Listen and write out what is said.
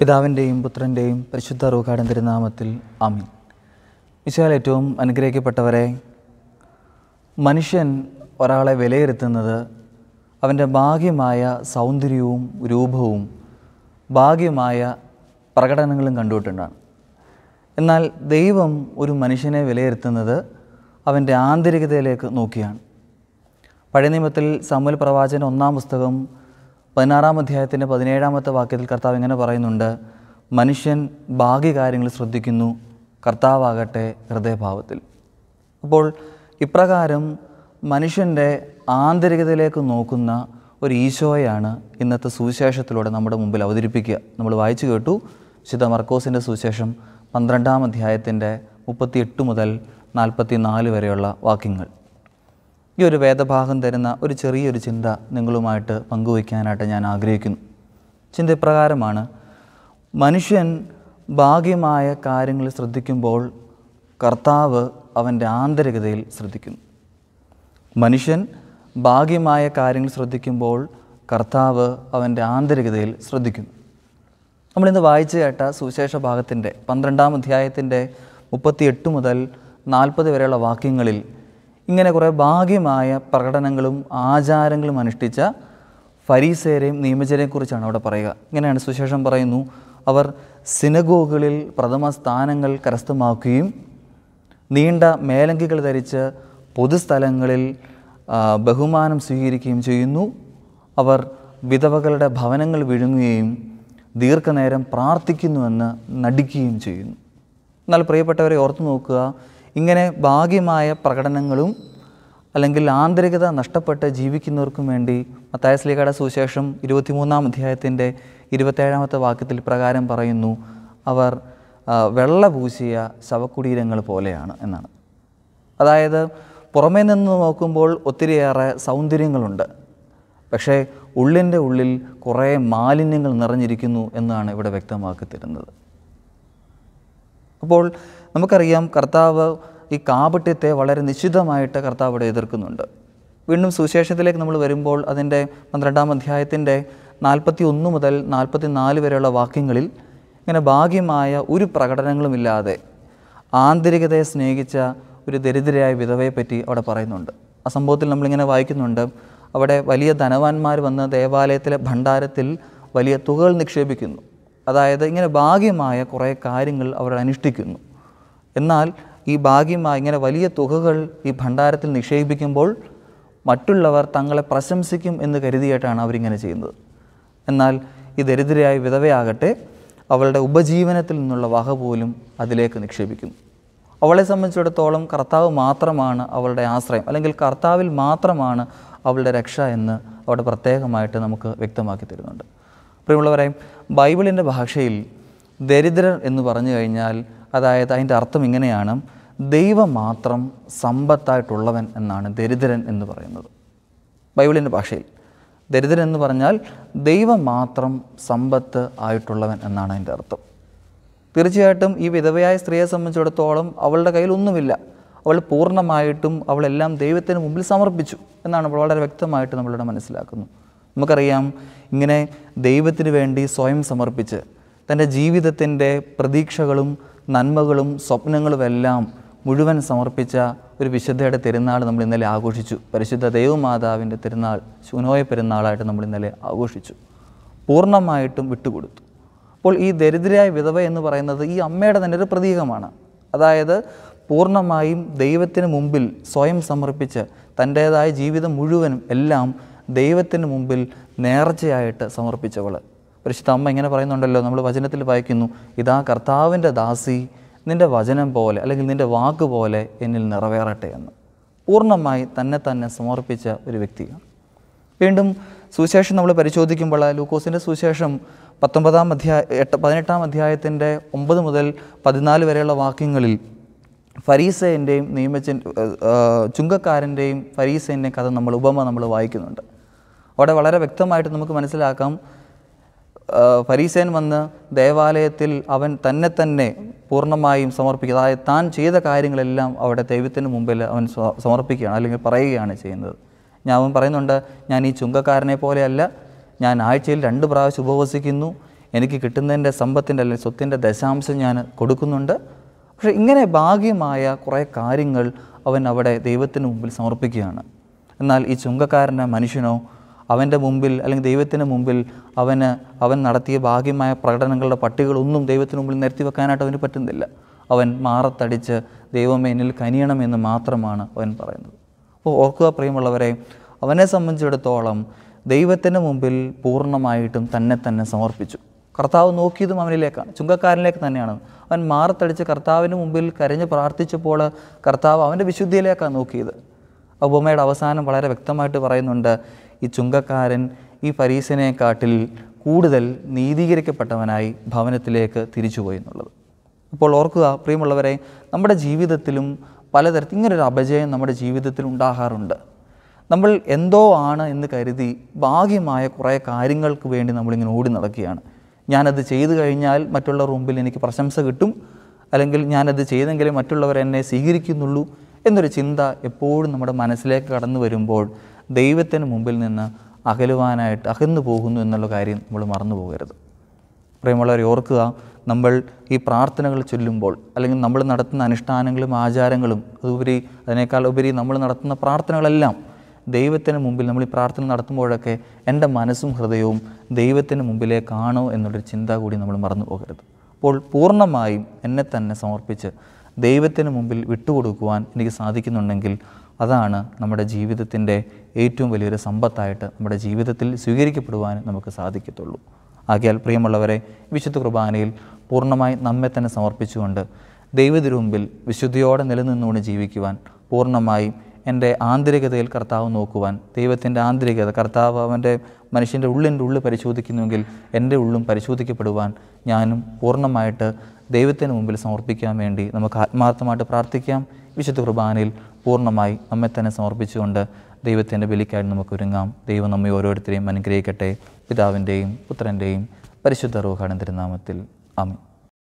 പിതാവിൻ്റെയും പുത്രൻ്റെയും പരിശുദ്ധ റൂഖാടൻ തിരുനാമത്തിൽ അമിൻ വിശാൽ ഏറ്റവും അനുഗ്രഹിക്കപ്പെട്ടവരെ മനുഷ്യൻ ഒരാളെ വിലയിരുത്തുന്നത് അവൻ്റെ ഭാഗ്യമായ സൗന്ദര്യവും രൂപവും ഭാഗ്യമായ പ്രകടനങ്ങളും കണ്ടുകൊണ്ടാണ് എന്നാൽ ദൈവം ഒരു മനുഷ്യനെ വിലയിരുത്തുന്നത് അവൻ്റെ ആന്തരികതയിലേക്ക് നോക്കിയാണ് പഴയ നിയമത്തിൽ സമൂൽ പ്രവാചൻ ഒന്നാം പുസ്തകം പതിനാറാം അധ്യായത്തിൻ്റെ പതിനേഴാമത്തെ വാക്യത്തിൽ കർത്താവ് ഇങ്ങനെ പറയുന്നുണ്ട് മനുഷ്യൻ ഭാഗ്യ കാര്യങ്ങൾ ശ്രദ്ധിക്കുന്നു കർത്താവാകട്ടെ ഹൃദയഭാവത്തിൽ അപ്പോൾ ഇപ്രകാരം മനുഷ്യൻ്റെ ആന്തരികതയിലേക്ക് നോക്കുന്ന ഒരു ഈശോയാണ് ഇന്നത്തെ സുവിശേഷത്തിലൂടെ നമ്മുടെ മുമ്പിൽ അവതരിപ്പിക്കുക നമ്മൾ വായിച്ചു കേട്ടു വിശുദ്ധ മർക്കോസിൻ്റെ സുവിശേഷം പന്ത്രണ്ടാം അധ്യായത്തിൻ്റെ മുപ്പത്തിയെട്ട് മുതൽ നാൽപ്പത്തി നാല് വരെയുള്ള വാക്യങ്ങൾ ഈ ഒരു വേദഭാഗം തരുന്ന ഒരു ചെറിയൊരു ചിന്ത നിങ്ങളുമായിട്ട് പങ്കുവയ്ക്കാനായിട്ട് ഞാൻ ആഗ്രഹിക്കുന്നു ചിന്ത ഇപ്രകാരമാണ് മനുഷ്യൻ ഭാഗ്യമായ കാര്യങ്ങൾ ശ്രദ്ധിക്കുമ്പോൾ കർത്താവ് അവൻ്റെ ആന്തരികതയിൽ ശ്രദ്ധിക്കുന്നു മനുഷ്യൻ ഭാഗ്യമായ കാര്യങ്ങൾ ശ്രദ്ധിക്കുമ്പോൾ കർത്താവ് അവൻ്റെ ആന്തരികതയിൽ ശ്രദ്ധിക്കുന്നു നമ്മളിന്ന് വായിച്ചു കേട്ട സുവിശേഷ ഭാഗത്തിൻ്റെ പന്ത്രണ്ടാം അധ്യായത്തിൻ്റെ മുപ്പത്തിയെട്ട് മുതൽ നാൽപ്പത് വരെയുള്ള വാക്യങ്ങളിൽ ഇങ്ങനെ കുറേ ഭാഗ്യമായ പ്രകടനങ്ങളും ആചാരങ്ങളും അനുഷ്ഠിച്ച ഫരീസേരെയും നിയമജരെയും കുറിച്ചാണ് അവിടെ പറയുക ഇങ്ങനെയാണ് സുശേഷം പറയുന്നു അവർ സിനഗോകളിൽ പ്രഥമ സ്ഥാനങ്ങൾ കരസ്ഥമാക്കുകയും നീണ്ട മേലങ്കികൾ ധരിച്ച് പൊതുസ്ഥലങ്ങളിൽ ബഹുമാനം സ്വീകരിക്കുകയും ചെയ്യുന്നു അവർ വിധവകളുടെ ഭവനങ്ങൾ വിഴുങ്ങുകയും ദീർഘനേരം പ്രാർത്ഥിക്കുന്നുവെന്ന് നടിക്കുകയും ചെയ്യുന്നു എന്നാൽ പ്രിയപ്പെട്ടവരെ ഓർത്തു നോക്കുക ഇങ്ങനെ ഭാഗ്യമായ പ്രകടനങ്ങളും അല്ലെങ്കിൽ ആന്തരികത നഷ്ടപ്പെട്ട് ജീവിക്കുന്നവർക്കും വേണ്ടി മത്തായസ്ലീഗയുടെ സുവിശേഷം ഇരുപത്തിമൂന്നാം അധ്യായത്തിൻ്റെ ഇരുപത്തേഴാമത്തെ വാക്യത്തിൽ പ്രകാരം പറയുന്നു അവർ വെള്ള പൂശിയ ശവക്കുടീരങ്ങൾ പോലെയാണ് എന്നാണ് അതായത് പുറമേ നിന്ന് നോക്കുമ്പോൾ ഒത്തിരിയേറെ സൗന്ദര്യങ്ങളുണ്ട് പക്ഷേ ഉള്ളിൻ്റെ ഉള്ളിൽ കുറേ മാലിന്യങ്ങൾ നിറഞ്ഞിരിക്കുന്നു എന്നാണ് ഇവിടെ വ്യക്തമാക്കി തരുന്നത് അപ്പോൾ നമുക്കറിയാം കർത്താവ് ഈ കാപട്യത്തെ വളരെ നിശ്ചിതമായിട്ട് കർത്താവ് ഇവിടെ എതിർക്കുന്നുണ്ട് വീണ്ടും സുവിശേഷത്തിലേക്ക് നമ്മൾ വരുമ്പോൾ അതിൻ്റെ പന്ത്രണ്ടാം അധ്യായത്തിൻ്റെ നാൽപ്പത്തി ഒന്ന് മുതൽ നാൽപ്പത്തി നാല് വരെയുള്ള വാക്യങ്ങളിൽ ഇങ്ങനെ ഭാഗ്യമായ ഒരു പ്രകടനങ്ങളുമില്ലാതെ ആന്തരികതയെ സ്നേഹിച്ച ഒരു ദരിദ്രയായ വിധവയെ പറ്റി അവിടെ പറയുന്നുണ്ട് ആ സംഭവത്തിൽ നമ്മളിങ്ങനെ വായിക്കുന്നുണ്ട് അവിടെ വലിയ ധനവാന്മാർ വന്ന് ദേവാലയത്തിലെ ഭണ്ഡാരത്തിൽ വലിയ തുകകൾ നിക്ഷേപിക്കുന്നു അതായത് ഇങ്ങനെ ഭാഗ്യമായ കുറേ കാര്യങ്ങൾ അവർ അനുഷ്ഠിക്കുന്നു എന്നാൽ ഈ ഭാഗ്യമായ ഇങ്ങനെ വലിയ തുകകൾ ഈ ഭണ്ഡാരത്തിൽ നിക്ഷേപിക്കുമ്പോൾ മറ്റുള്ളവർ തങ്ങളെ പ്രശംസിക്കും എന്ന് കരുതിയിട്ടാണ് അവരിങ്ങനെ ചെയ്യുന്നത് എന്നാൽ ഈ ദരിദ്രയായ വിധവയാകട്ടെ അവളുടെ ഉപജീവനത്തിൽ നിന്നുള്ള വക പോലും അതിലേക്ക് നിക്ഷേപിക്കുന്നു അവളെ സംബന്ധിച്ചിടത്തോളം കർത്താവ് മാത്രമാണ് അവളുടെ ആശ്രയം അല്ലെങ്കിൽ കർത്താവിൽ മാത്രമാണ് അവളുടെ രക്ഷ എന്ന് അവിടെ പ്രത്യേകമായിട്ട് നമുക്ക് വ്യക്തമാക്കി തരുന്നുണ്ട് പറയും ബൈബിളിൻ്റെ ഭാഷയിൽ ദരിദ്രർ എന്ന് പറഞ്ഞു കഴിഞ്ഞാൽ അതായത് അതിൻ്റെ അർത്ഥം ഇങ്ങനെയാണ് ദൈവം മാത്രം സമ്പത്തായിട്ടുള്ളവൻ എന്നാണ് ദരിദ്രൻ എന്ന് പറയുന്നത് ബൈബിളിൻ്റെ ഭാഷയിൽ ദരിദ്രൻ എന്ന് പറഞ്ഞാൽ ദൈവം മാത്രം സമ്പത്ത് ആയിട്ടുള്ളവൻ എന്നാണ് അതിൻ്റെ അർത്ഥം തീർച്ചയായിട്ടും ഈ വിധവയായ സ്ത്രീയെ സംബന്ധിച്ചിടത്തോളം അവളുടെ കയ്യിൽ ഒന്നുമില്ല അവൾ പൂർണ്ണമായിട്ടും അവളെല്ലാം ദൈവത്തിന് മുമ്പിൽ സമർപ്പിച്ചു എന്നാണ് വളരെ വ്യക്തമായിട്ട് നമ്മളിവിടെ മനസ്സിലാക്കുന്നത് നമുക്കറിയാം ഇങ്ങനെ ദൈവത്തിന് വേണ്ടി സ്വയം സമർപ്പിച്ച് തൻ്റെ ജീവിതത്തിൻ്റെ പ്രതീക്ഷകളും നന്മകളും സ്വപ്നങ്ങളുമെല്ലാം മുഴുവൻ സമർപ്പിച്ച ഒരു വിശുദ്ധയുടെ തിരുനാൾ നമ്മൾ ഇന്നലെ ആഘോഷിച്ചു പരിശുദ്ധ ദൈവമാതാവിൻ്റെ തിരുനാൾ ശുനോയ പെരുന്നാളായിട്ട് നമ്മൾ ഇന്നലെ ആഘോഷിച്ചു പൂർണ്ണമായിട്ടും വിട്ടുകൊടുത്തു അപ്പോൾ ഈ ദരിദ്രയായ വിധവ എന്ന് പറയുന്നത് ഈ അമ്മയുടെ തന്നെ ഒരു പ്രതീകമാണ് അതായത് പൂർണ്ണമായും ദൈവത്തിന് മുമ്പിൽ സ്വയം സമർപ്പിച്ച് തൻ്റേതായ ജീവിതം മുഴുവനും എല്ലാം ദൈവത്തിന് മുമ്പിൽ നേർച്ചയായിട്ട് സമർപ്പിച്ചവൾ പരിശുദ്ധ അമ്മ ഇങ്ങനെ പറയുന്നുണ്ടല്ലോ നമ്മൾ വചനത്തിൽ വായിക്കുന്നു ഇതാ കർത്താവിൻ്റെ ദാസി നിൻ്റെ വചനം പോലെ അല്ലെങ്കിൽ നിൻ്റെ വാക്ക് പോലെ എന്നിൽ നിറവേറട്ടെ എന്ന് പൂർണ്ണമായി തന്നെ തന്നെ സമർപ്പിച്ച ഒരു വ്യക്തിയാണ് വീണ്ടും സുവിശേഷം നമ്മൾ പരിശോധിക്കുമ്പോൾ ലൂക്കോസിൻ്റെ സുവിശേഷം പത്തൊമ്പതാം അധ്യായ എട്ട് പതിനെട്ടാം അധ്യായത്തിൻ്റെ ഒമ്പത് മുതൽ പതിനാല് വരെയുള്ള വാക്യങ്ങളിൽ ഫരീസേൻ്റെയും നിയമജൻ ചുങ്കക്കാരൻ്റെയും ഫരീസേൻ്റെയും കഥ നമ്മൾ ഉപമ നമ്മൾ വായിക്കുന്നുണ്ട് അവിടെ വളരെ വ്യക്തമായിട്ട് നമുക്ക് മനസ്സിലാക്കാം ഫരീസേൻ വന്ന് ദേവാലയത്തിൽ അവൻ തന്നെ തന്നെ പൂർണ്ണമായും സമർപ്പിക്കുക അതായത് താൻ ചെയ്ത കാര്യങ്ങളെല്ലാം അവിടെ ദൈവത്തിന് മുമ്പിൽ അവൻ സമർപ്പിക്കുകയാണ് അല്ലെങ്കിൽ പറയുകയാണ് ചെയ്യുന്നത് ഞാൻ അവൻ പറയുന്നുണ്ട് ഞാൻ ഈ ചുങ്കക്കാരനെ പോലെയല്ല ഞാൻ ആഴ്ചയിൽ രണ്ട് പ്രാവശ്യം ഉപവസിക്കുന്നു എനിക്ക് കിട്ടുന്നതിൻ്റെ സമ്പത്തിൻ്റെ അല്ലെങ്കിൽ സ്വത്തിൻ്റെ ദശാംശം ഞാൻ കൊടുക്കുന്നുണ്ട് പക്ഷെ ഇങ്ങനെ ഭാഗ്യമായ കുറേ കാര്യങ്ങൾ അവൻ അവിടെ ദൈവത്തിന് മുമ്പിൽ സമർപ്പിക്കുകയാണ് എന്നാൽ ഈ ചുങ്കക്കാരൻ്റെ മനുഷ്യനോ അവൻ്റെ മുമ്പിൽ അല്ലെങ്കിൽ ദൈവത്തിന് മുമ്പിൽ അവന് അവൻ നടത്തിയ ഭാഗ്യമായ പ്രകടനങ്ങളുടെ പട്ടികളൊന്നും ദൈവത്തിന് മുമ്പിൽ നിരത്തി വെക്കാനായിട്ട് അവന് പറ്റുന്നില്ല അവൻ മാറത്തടിച്ച് ദൈവമേ എന്നിൽ കനിയണമെന്ന് മാത്രമാണ് അവൻ പറയുന്നത് അപ്പോൾ ഓർക്കുക പ്രിയമുള്ളവരെ അവനെ സംബന്ധിച്ചിടത്തോളം ദൈവത്തിൻ്റെ മുമ്പിൽ പൂർണ്ണമായിട്ടും തന്നെ തന്നെ സമർപ്പിച്ചു കർത്താവ് നോക്കിയതും അവനിലേക്കാണ് ചുങ്കക്കാരനിലേക്ക് തന്നെയാണ് അവൻ മാറത്തടിച്ച് കർത്താവിന് മുമ്പിൽ കരഞ്ഞ് പ്രാർത്ഥിച്ചപ്പോൾ കർത്താവ് അവൻ്റെ വിശുദ്ധിയിലേക്കാണ് നോക്കിയത് ഉപമയുടെ അവസാനം വളരെ വ്യക്തമായിട്ട് പറയുന്നുണ്ട് ഈ ചുങ്കക്കാരൻ ഈ പരീസനെക്കാട്ടിൽ കൂടുതൽ നീതീകരിക്കപ്പെട്ടവനായി ഭവനത്തിലേക്ക് തിരിച്ചുപോയി എന്നുള്ളത് അപ്പോൾ ഓർക്കുക പ്രിയമുള്ളവരെ നമ്മുടെ ജീവിതത്തിലും പലതരത്തിൽ ഇങ്ങനൊരു അപജയം നമ്മുടെ ജീവിതത്തിൽ ഉണ്ടാകാറുണ്ട് നമ്മൾ എന്തോ ആണ് എന്ന് കരുതി ഭാഗ്യമായ കുറേ കാര്യങ്ങൾക്ക് വേണ്ടി നമ്മളിങ്ങനെ ഓടി നടക്കുകയാണ് ഞാനത് ചെയ്തു കഴിഞ്ഞാൽ മറ്റുള്ളവർ മുമ്പിൽ എനിക്ക് പ്രശംസ കിട്ടും അല്ലെങ്കിൽ ഞാനത് ചെയ്തെങ്കിലേ മറ്റുള്ളവർ എന്നെ സ്വീകരിക്കുന്നുള്ളൂ എന്നൊരു ചിന്ത എപ്പോഴും നമ്മുടെ മനസ്സിലേക്ക് കടന്നു വരുമ്പോൾ ദൈവത്തിന് മുമ്പിൽ നിന്ന് അകലുവാനായിട്ട് അകന്നു പോകുന്നു എന്നുള്ള കാര്യം നമ്മൾ മറന്നു പോകരുത് പ്രിയമുള്ളവരെ ഓർക്കുക നമ്മൾ ഈ പ്രാർത്ഥനകൾ ചൊല്ലുമ്പോൾ അല്ലെങ്കിൽ നമ്മൾ നടത്തുന്ന അനുഷ്ഠാനങ്ങളും ആചാരങ്ങളും അതുപരി അതിനേക്കാൾ ഉപരി നമ്മൾ നടത്തുന്ന പ്രാർത്ഥനകളെല്ലാം ദൈവത്തിന് മുമ്പിൽ നമ്മൾ ഈ പ്രാർത്ഥന നടത്തുമ്പോഴൊക്കെ എൻ്റെ മനസ്സും ഹൃദയവും ദൈവത്തിന് മുമ്പിലേക്കാണോ എന്നുള്ളൊരു ചിന്ത കൂടി നമ്മൾ മറന്നു പോകരുത് അപ്പോൾ പൂർണ്ണമായും എന്നെ തന്നെ സമർപ്പിച്ച് ദൈവത്തിന് മുമ്പിൽ വിട്ടുകൊടുക്കുവാൻ എനിക്ക് സാധിക്കുന്നുണ്ടെങ്കിൽ അതാണ് നമ്മുടെ ജീവിതത്തിൻ്റെ ഏറ്റവും വലിയൊരു സമ്പത്തായിട്ട് നമ്മുടെ ജീവിതത്തിൽ സ്വീകരിക്കപ്പെടുവാൻ നമുക്ക് സാധിക്കത്തുള്ളൂ ആകയാൽ പ്രിയമുള്ളവരെ വിശുദ്ധ കുർബാനയിൽ പൂർണ്ണമായി നമ്മെ തന്നെ സമർപ്പിച്ചുകൊണ്ട് ദൈവത്തിനു മുമ്പിൽ വിശുദ്ധിയോടെ നിലനിന്നുകൊണ്ട് ജീവിക്കുവാൻ പൂർണ്ണമായും എൻ്റെ ആന്തരികതയിൽ കർത്താവ് നോക്കുവാൻ ദൈവത്തിൻ്റെ ആന്തരികത കർത്താവ് അവൻ്റെ മനുഷ്യൻ്റെ ഉള്ളിൻ്റെ ഉള്ളിൽ പരിശോധിക്കുന്നുവെങ്കിൽ എൻ്റെ ഉള്ളും പരിശോധിക്കപ്പെടുവാൻ ഞാനും പൂർണ്ണമായിട്ട് ദൈവത്തിന് മുമ്പിൽ സമർപ്പിക്കാൻ വേണ്ടി നമുക്ക് ആത്മാർത്ഥമായിട്ട് പ്രാർത്ഥിക്കാം വിശുദ്ധ കുർബാനയിൽ പൂർണ്ണമായി നമ്മെ തന്നെ സമർപ്പിച്ചുകൊണ്ട് ദൈവത്തിൻ്റെ ബലിക്കായി നമുക്ക് ഒരുങ്ങാം ദൈവം നമ്മെ ഓരോരുത്തരെയും അനുഗ്രഹിക്കട്ടെ പിതാവിൻ്റെയും പുത്രൻ്റെയും പരിശുദ്ധ റോഹാണൻ തിരുനാമത്തിൽ ആമി